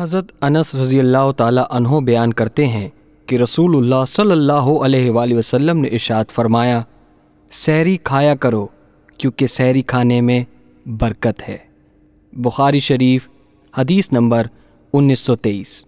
हज़रत अनस रज़ी अल्लाह तहों बयान करते हैं कि रसूलुल्लाह सल्लल्लाहु अलैहि वसल्लम ने इशाद फरमाया सैरी खाया करो क्योंकि सैरी खाने में बरकत है बुखारी शरीफ हदीस नंबर 1923